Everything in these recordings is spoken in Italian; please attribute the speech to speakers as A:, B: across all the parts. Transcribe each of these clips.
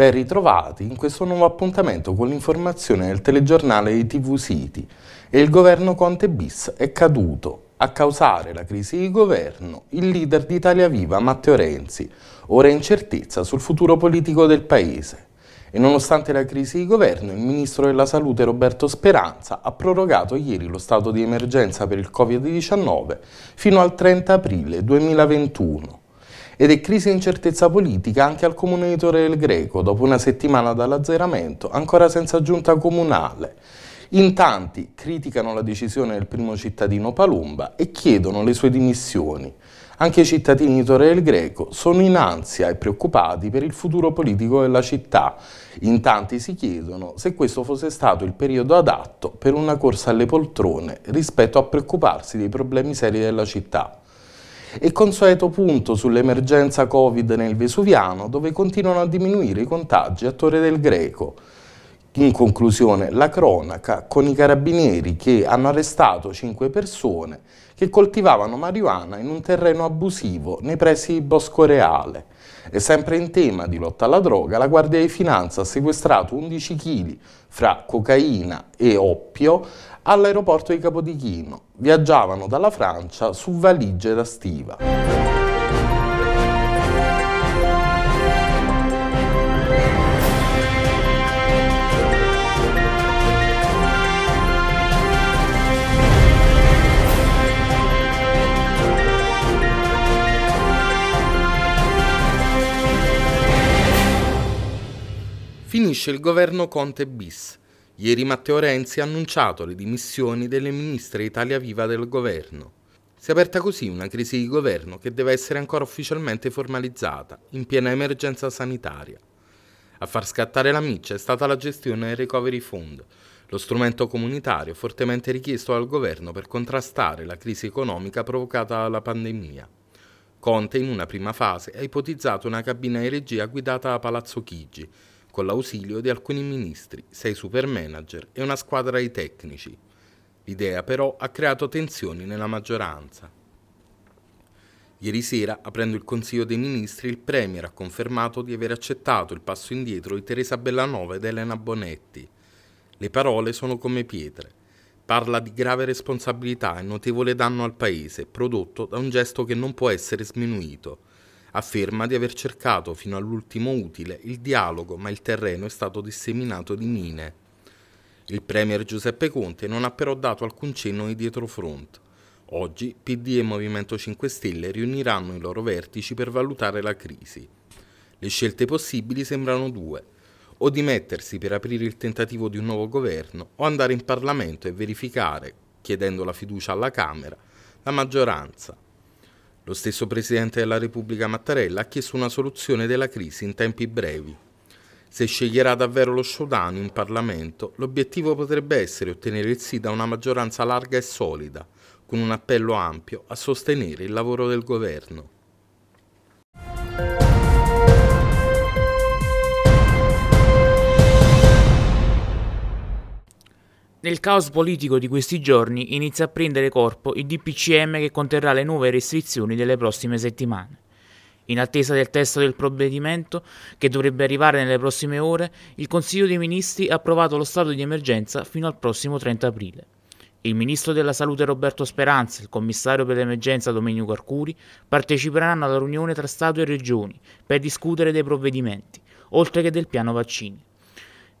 A: Ben ritrovati in questo nuovo appuntamento con l'informazione del telegiornale di TV Siti. il governo Conte bis è caduto. A causare la crisi di governo, il leader di Italia Viva Matteo Renzi, ora incertezza sul futuro politico del paese. E nonostante la crisi di governo, il ministro della Salute Roberto Speranza ha prorogato ieri lo stato di emergenza per il Covid-19 fino al 30 aprile 2021 ed è crisi e incertezza politica anche al comune di Torre del Greco, dopo una settimana dall'azzeramento, ancora senza giunta comunale. In tanti criticano la decisione del primo cittadino Palumba e chiedono le sue dimissioni. Anche i cittadini di Torre del Greco sono in ansia e preoccupati per il futuro politico della città. In tanti si chiedono se questo fosse stato il periodo adatto per una corsa alle poltrone rispetto a preoccuparsi dei problemi seri della città. Il consueto punto sull'emergenza Covid nel Vesuviano, dove continuano a diminuire i contagi a Torre del Greco. In conclusione, la cronaca con i carabinieri che hanno arrestato cinque persone che coltivavano marijuana in un terreno abusivo nei pressi di Bosco Reale. E sempre in tema di lotta alla droga, la Guardia di Finanza ha sequestrato 11 kg fra cocaina e oppio all'aeroporto di Capodichino. Viaggiavano dalla Francia su valigie da stiva. finisce il governo Conte bis. Ieri Matteo Renzi ha annunciato le dimissioni delle ministre Italia Viva del governo. Si è aperta così una crisi di governo che deve essere ancora ufficialmente formalizzata, in piena emergenza sanitaria. A far scattare la miccia è stata la gestione del Recovery Fund, lo strumento comunitario fortemente richiesto dal governo per contrastare la crisi economica provocata dalla pandemia. Conte, in una prima fase, ha ipotizzato una cabina di regia guidata da Palazzo Chigi, con l'ausilio di alcuni ministri, sei super manager e una squadra di tecnici. L'idea però ha creato tensioni nella maggioranza. Ieri sera, aprendo il Consiglio dei Ministri, il Premier ha confermato di aver accettato il passo indietro di Teresa Bellanova ed Elena Bonetti. Le parole sono come pietre. Parla di grave responsabilità e notevole danno al Paese, prodotto da un gesto che non può essere sminuito Afferma di aver cercato fino all'ultimo utile il dialogo, ma il terreno è stato disseminato di mine. Il premier Giuseppe Conte non ha però dato alcun cenno di dietrofront. Oggi PD e Movimento 5 Stelle riuniranno i loro vertici per valutare la crisi. Le scelte possibili sembrano due, o dimettersi per aprire il tentativo di un nuovo governo o andare in Parlamento e verificare, chiedendo la fiducia alla Camera, la maggioranza, lo stesso Presidente della Repubblica Mattarella ha chiesto una soluzione della crisi in tempi brevi. Se sceglierà davvero lo showdown in Parlamento, l'obiettivo potrebbe essere ottenere il sì da una maggioranza larga e solida, con un appello ampio a sostenere il lavoro del governo.
B: Nel caos politico di questi giorni inizia a prendere corpo il DPCM che conterrà le nuove restrizioni delle prossime settimane. In attesa del testo del provvedimento, che dovrebbe arrivare nelle prossime ore, il Consiglio dei Ministri ha approvato lo stato di emergenza fino al prossimo 30 aprile. Il Ministro della Salute Roberto Speranza e il Commissario per l'emergenza Domenico Carcuri parteciperanno alla riunione tra Stato e Regioni per discutere dei provvedimenti, oltre che del piano vaccini.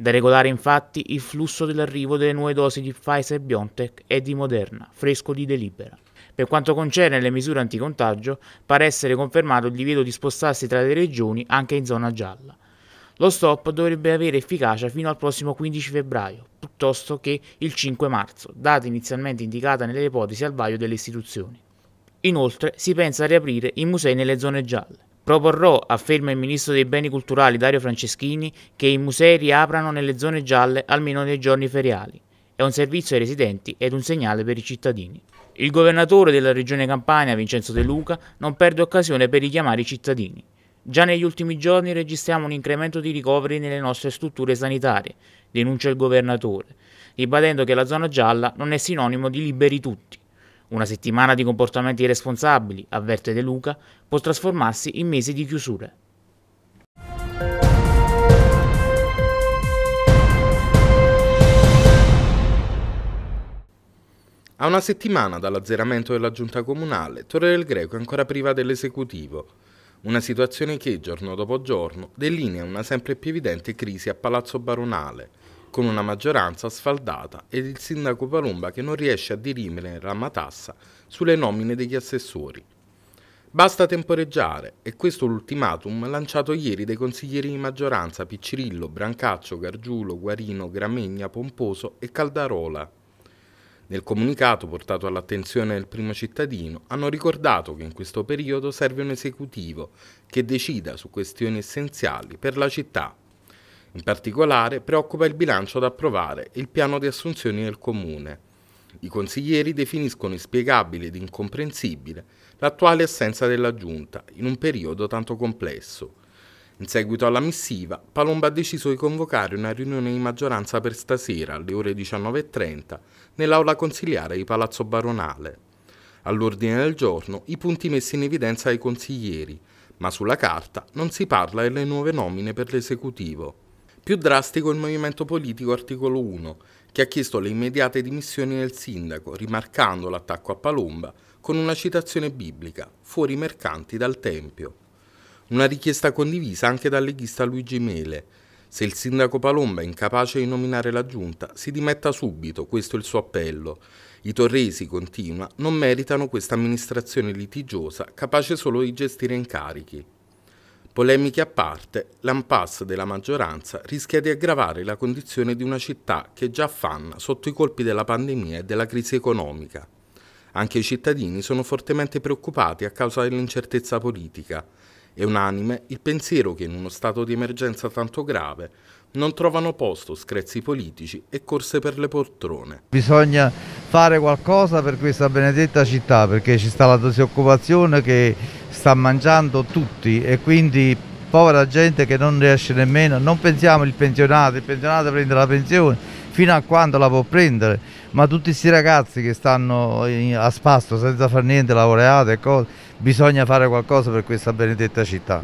B: Da regolare infatti il flusso dell'arrivo delle nuove dosi di Pfizer BioNTech e di Moderna, fresco di delibera. Per quanto concerne le misure anticontagio, pare essere confermato il divieto di spostarsi tra le regioni anche in zona gialla. Lo stop dovrebbe avere efficacia fino al prossimo 15 febbraio, piuttosto che il 5 marzo, data inizialmente indicata nelle ipotesi al vaglio delle istituzioni. Inoltre si pensa a riaprire i musei nelle zone gialle. Proporrò, afferma il ministro dei beni culturali Dario Franceschini, che i musei riaprano nelle zone gialle almeno nei giorni feriali. È un servizio ai residenti ed un segnale per i cittadini. Il governatore della regione Campania, Vincenzo De Luca, non perde occasione per richiamare i cittadini. Già negli ultimi giorni registriamo un incremento di ricoveri nelle nostre strutture sanitarie, denuncia il governatore, ribadendo che la zona gialla non è sinonimo di liberi tutti. Una settimana di comportamenti irresponsabili, avverte De Luca, può trasformarsi in mesi di chiusure.
A: A una settimana dall'azzeramento della giunta comunale, Torre del Greco è ancora priva dell'esecutivo. Una situazione che, giorno dopo giorno, delinea una sempre più evidente crisi a Palazzo Baronale con una maggioranza sfaldata ed il sindaco Palumba che non riesce a dirimere la matassa sulle nomine degli assessori. Basta temporeggiare, e questo l'ultimatum lanciato ieri dai consiglieri di maggioranza Piccirillo, Brancaccio, Gargiulo, Guarino, Gramegna, Pomposo e Caldarola. Nel comunicato portato all'attenzione del primo cittadino hanno ricordato che in questo periodo serve un esecutivo che decida su questioni essenziali per la città in particolare preoccupa il bilancio da approvare e il piano di assunzioni del Comune. I consiglieri definiscono inspiegabile ed incomprensibile l'attuale assenza della Giunta in un periodo tanto complesso. In seguito alla missiva, Palomba ha deciso di convocare una riunione di maggioranza per stasera alle ore 19.30 nell'aula consiliare di Palazzo Baronale. All'ordine del giorno i punti messi in evidenza ai consiglieri, ma sulla carta non si parla delle nuove nomine per l'esecutivo. Più drastico il movimento politico articolo 1, che ha chiesto le immediate dimissioni del sindaco, rimarcando l'attacco a Palomba con una citazione biblica, fuori i mercanti dal Tempio. Una richiesta condivisa anche dal leghista Luigi Mele. Se il sindaco Palomba è incapace di nominare la giunta, si dimetta subito, questo è il suo appello. I torresi, continua, non meritano questa amministrazione litigiosa capace solo di gestire incarichi. Polemiche a parte, l'impasse della maggioranza rischia di aggravare la condizione di una città che già affanna sotto i colpi della pandemia e della crisi economica. Anche i cittadini sono fortemente preoccupati a causa dell'incertezza politica. È unanime il pensiero che in uno stato di emergenza tanto grave non trovano posto screzzi politici e corse per le poltrone.
C: Bisogna fare qualcosa per questa benedetta città perché ci sta la disoccupazione che sta mangiando tutti e quindi povera gente che non riesce nemmeno, non pensiamo al pensionato, il pensionato prende la pensione fino a quando la può prendere, ma tutti questi ragazzi che stanno a spasso senza fare niente, laureate cose, bisogna fare qualcosa per questa benedetta città.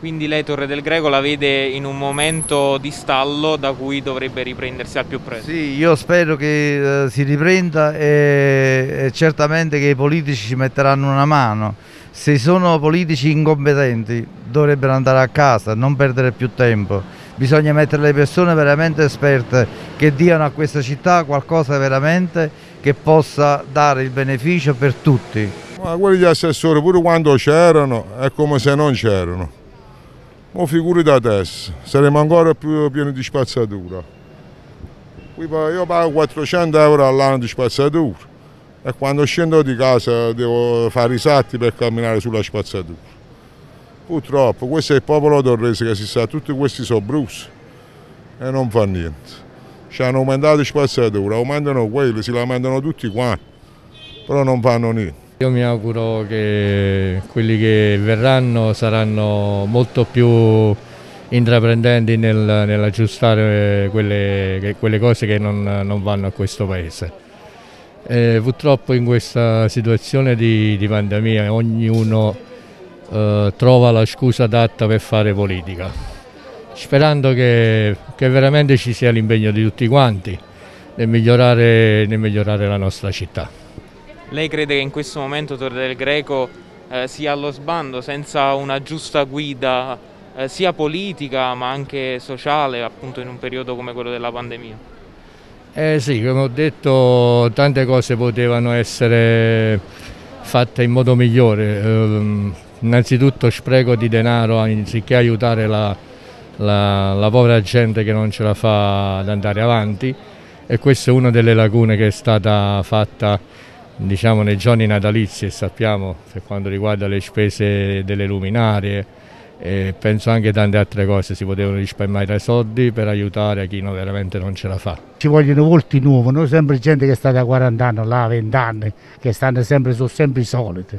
B: Quindi lei Torre del Greco la vede in un momento di stallo da cui dovrebbe riprendersi al
C: più presto. Sì, io spero che eh, si riprenda e, e certamente che i politici ci metteranno una mano se sono politici incompetenti dovrebbero andare a casa, non perdere più tempo. Bisogna mettere le persone veramente esperte che diano a questa città qualcosa veramente che possa dare il beneficio per
D: tutti.
E: Ma quelli di assessore pure quando c'erano è come se non c'erano. Ma figuri da adesso, saremo ancora più pieni di spazzatura. Io pago 400 euro all'anno di spazzatura e quando scendo di casa devo fare i salti per camminare sulla spazzatura. Purtroppo questo è il popolo torrese che si sa, tutti questi sono brusi e non fa niente. Ci hanno aumentato la spazzatura, aumentano quelli, si lamentano tutti qua, però non fanno niente.
C: Io mi auguro che quelli che verranno saranno molto più intraprendenti nel, nell'aggiustare quelle, quelle, cose che non, non vanno a questo paese. Eh, purtroppo in questa situazione di, di pandemia ognuno eh, trova la scusa adatta per fare politica, sperando che, che veramente ci sia l'impegno di tutti quanti nel migliorare, nel migliorare la nostra città.
B: Lei crede che in questo momento Torre del Greco eh, sia allo sbando senza una giusta guida eh, sia politica ma anche sociale appunto in un periodo come quello della pandemia?
C: Eh sì, come ho detto, tante cose potevano essere fatte in modo migliore. Eh, innanzitutto spreco di denaro anziché aiutare la, la, la povera gente che non ce la fa ad andare avanti e questa è una delle lacune che è stata fatta diciamo, nei giorni natalizi e sappiamo per quanto riguarda le spese delle luminarie, e penso anche tante altre cose, si potevano risparmiare i soldi per aiutare chi no, veramente non ce la fa.
E: Ci vogliono volti nuovi, non sempre gente che sta da 40 anni là, 20 anni, che stanno sempre, sono sempre i soliti.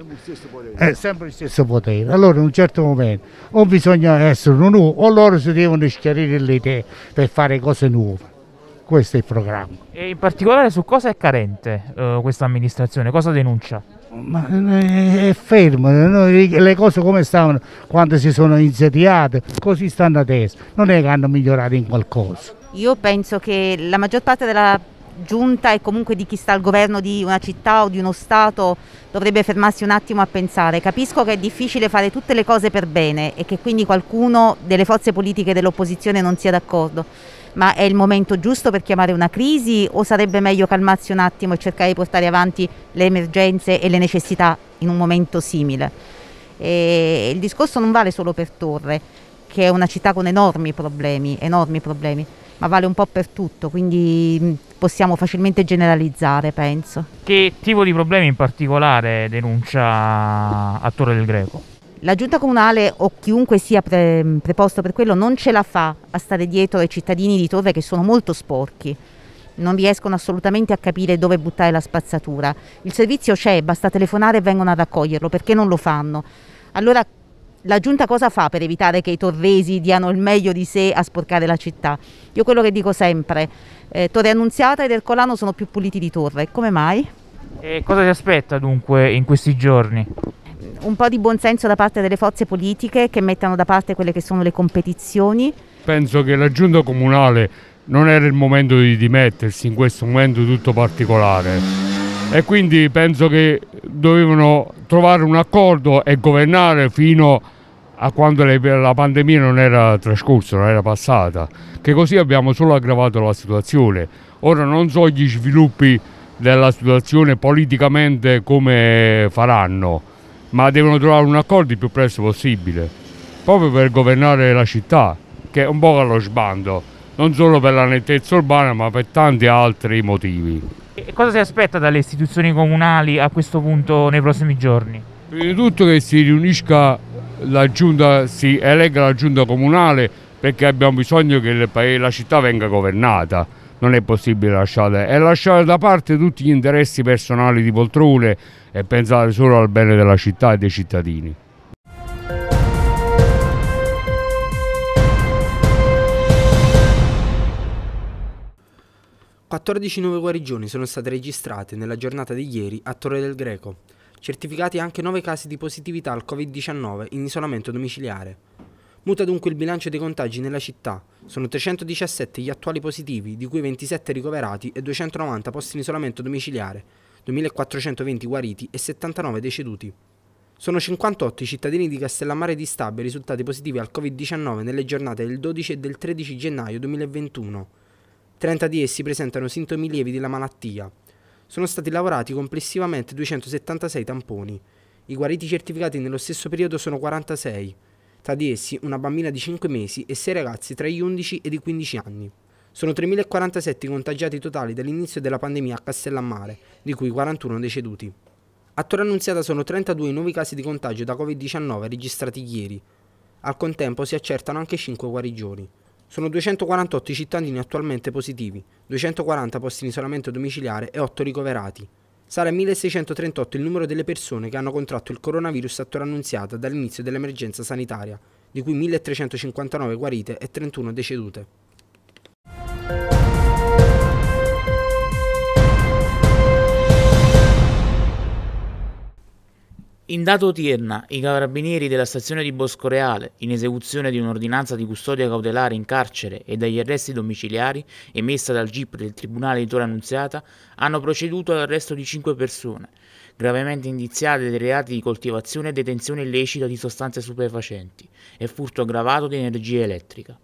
E: È eh, sempre il stesso potere. Allora in un certo momento o bisogna essere uno nuovo o loro si devono schiarire le idee per fare cose nuove. Questo è il programma.
B: E in particolare su cosa è carente eh, questa amministrazione? Cosa denuncia?
E: ma eh, è fermo, le cose come stavano quando si sono insediate, così stanno adesso, non è che hanno migliorato in qualcosa.
F: Io penso che la maggior parte della giunta e comunque di chi sta al governo di una città o di uno Stato dovrebbe fermarsi un attimo a pensare. Capisco che è difficile fare tutte le cose per bene e che quindi qualcuno delle forze politiche dell'opposizione non sia d'accordo ma è il momento giusto per chiamare una crisi o sarebbe meglio calmarsi un attimo e cercare di portare avanti le emergenze e le necessità in un momento simile? E il discorso non vale solo per Torre, che è una città con enormi problemi, enormi problemi, ma vale un po' per tutto, quindi mm, possiamo facilmente generalizzare, penso.
B: Che tipo di problemi in particolare denuncia a Torre del Greco?
F: la giunta comunale o chiunque sia pre preposto per quello non ce la fa a stare dietro ai cittadini di Torre che sono molto sporchi non riescono assolutamente a capire dove buttare la spazzatura. Il servizio c'è, basta telefonare e vengono a raccoglierlo, perché non lo fanno? Allora la giunta cosa fa per evitare che i torresi diano il meglio di sé a sporcare la città? Io quello che dico sempre, eh, Torre Annunziata ed Ercolano sono più puliti di Torre, come mai?
B: E eh, cosa ti aspetta dunque
E: in questi giorni?
F: un po' di buonsenso da parte delle forze politiche che mettano da parte quelle che sono le competizioni?
E: Penso che la giunta comunale non era il momento di dimettersi in questo momento tutto particolare e quindi penso che dovevano trovare un accordo e governare fino a quando la pandemia non era trascorsa, non era passata, che così abbiamo solo aggravato la situazione. Ora non so gli sviluppi della situazione politicamente come faranno, ma devono trovare un accordo il più presto possibile, proprio per governare la città, che è un po' allo sbando, non solo per la nettezza urbana, ma per tanti altri motivi.
B: E cosa si aspetta dalle istituzioni comunali a questo punto nei prossimi giorni?
E: Prima di tutto che si riunisca la giunta, si elegga la giunta comunale perché abbiamo bisogno che la città venga governata non è possibile lasciare e lasciare da parte tutti gli interessi personali di poltrone e pensare solo al bene della città e dei cittadini.
G: Quattordici nuove guarigioni sono state registrate nella giornata di ieri a Torre del Greco, certificati anche 9 casi di positività al Covid-19 in isolamento domiciliare. Muta dunque il bilancio dei contagi nella città. Sono 317 gli attuali positivi, di cui 27 ricoverati e 290 posti in isolamento domiciliare, 2420 guariti e 79 deceduti. Sono 58 i cittadini di Castellammare di Stabia risultati positivi al Covid-19 nelle giornate del 12 e del 13 gennaio 2021. 30 di essi presentano sintomi lievi della malattia. Sono stati lavorati complessivamente 276 tamponi. I guariti certificati nello stesso periodo sono 46 tra di essi una bambina di 5 mesi e 6 ragazzi tra gli 11 e i 15 anni. Sono 3.047 i contagiati totali dall'inizio della pandemia a Castellammare, di cui 41 deceduti. A Torre Annunziata sono 32 i nuovi casi di contagio da Covid-19 registrati ieri. Al contempo si accertano anche 5 guarigioni. Sono 248 i cittadini attualmente positivi, 240 posti in isolamento domiciliare e 8 ricoverati. Sarà 1638 il numero delle persone che hanno contratto il coronavirus a Tor Annunziata dall'inizio dell'emergenza sanitaria, di cui 1359 guarite e 31 decedute.
B: In data odierna, i carabinieri della stazione di Boscoreale, in esecuzione di un'ordinanza di custodia cautelare in carcere e dagli arresti domiciliari emessa dal GIP del Tribunale di Torre Annunziata, hanno proceduto all'arresto di cinque persone, gravemente indiziate dei reati di coltivazione e detenzione illecita di sostanze stupefacenti e furto aggravato di energia elettrica.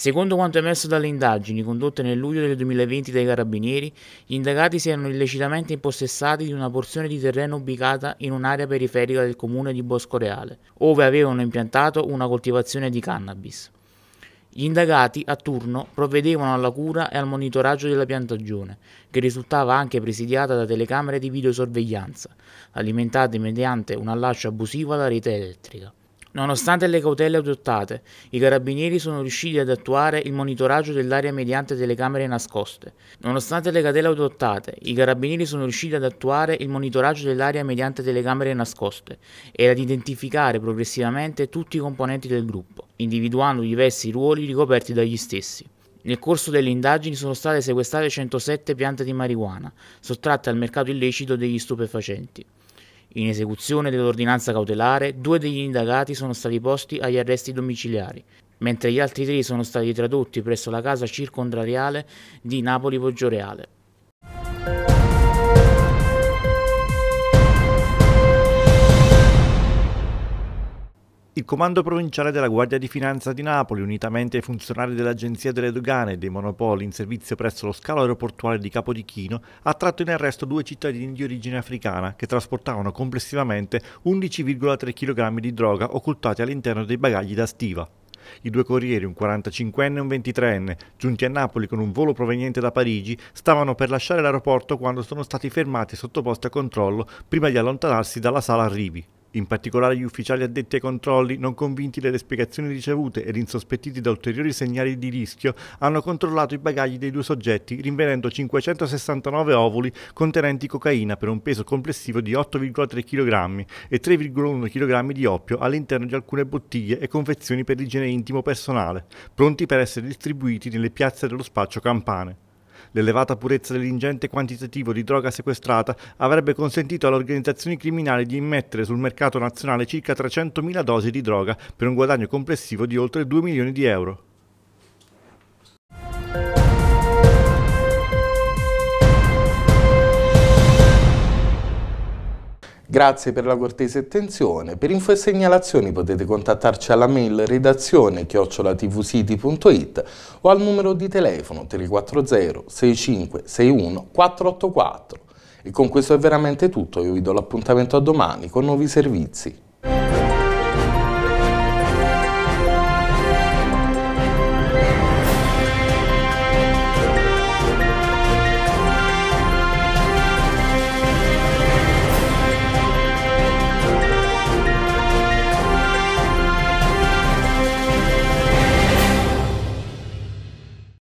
B: Secondo quanto emerso dalle indagini condotte nel luglio del 2020 dai carabinieri, gli indagati si erano illecitamente impossessati di una porzione di terreno ubicata in un'area periferica del comune di Boscoreale, ove avevano impiantato una coltivazione di cannabis. Gli indagati, a turno, provvedevano alla cura e al monitoraggio della piantagione, che risultava anche presidiata da telecamere di videosorveglianza, alimentate mediante un allaccio abusivo alla rete elettrica. Nonostante le cautele adottate, i carabinieri sono riusciti ad attuare il monitoraggio dell'area mediante telecamere nascoste. Nonostante le cautele adottate, i carabinieri sono riusciti ad attuare il monitoraggio dell'area mediante telecamere nascoste e ad identificare progressivamente tutti i componenti del gruppo, individuando diversi ruoli ricoperti dagli stessi. Nel corso delle indagini sono state sequestrate 107 piante di marijuana, sottratte al mercato illecito degli stupefacenti. In esecuzione dell'ordinanza cautelare, due degli indagati sono stati posti agli arresti domiciliari, mentre gli altri tre sono stati tradotti presso la casa circondariale di Napoli
D: Poggioreale. Il Comando Provinciale della Guardia di Finanza di Napoli, unitamente ai funzionari dell'Agenzia delle Dogane e dei Monopoli in servizio presso lo scalo aeroportuale di Capodichino, ha tratto in arresto due cittadini di origine africana che trasportavano complessivamente 11,3 kg di droga occultati all'interno dei bagagli da stiva. I due corrieri, un 45enne e un 23enne, giunti a Napoli con un volo proveniente da Parigi, stavano per lasciare l'aeroporto quando sono stati fermati e sottoposti a controllo prima di allontanarsi dalla sala arrivi in particolare gli ufficiali addetti ai controlli, non convinti delle spiegazioni ricevute ed insospettiti da ulteriori segnali di rischio, hanno controllato i bagagli dei due soggetti, rinvenendo 569 ovuli contenenti cocaina per un peso complessivo di 8,3 kg e 3,1 kg di oppio all'interno di alcune bottiglie e confezioni per l'igiene intimo personale, pronti per essere distribuiti nelle piazze dello spaccio campane. L'elevata purezza dell'ingente quantitativo di droga sequestrata avrebbe consentito alle organizzazioni criminali di immettere sul mercato nazionale circa 300.000 dosi di droga per un guadagno complessivo di oltre 2 milioni di euro. Grazie
A: per la cortese attenzione. Per info e segnalazioni potete contattarci alla mail redazione chiocciolatvsiti.it o al numero di telefono 340 6561 484. E con questo è veramente tutto, io vi do l'appuntamento a domani con nuovi servizi.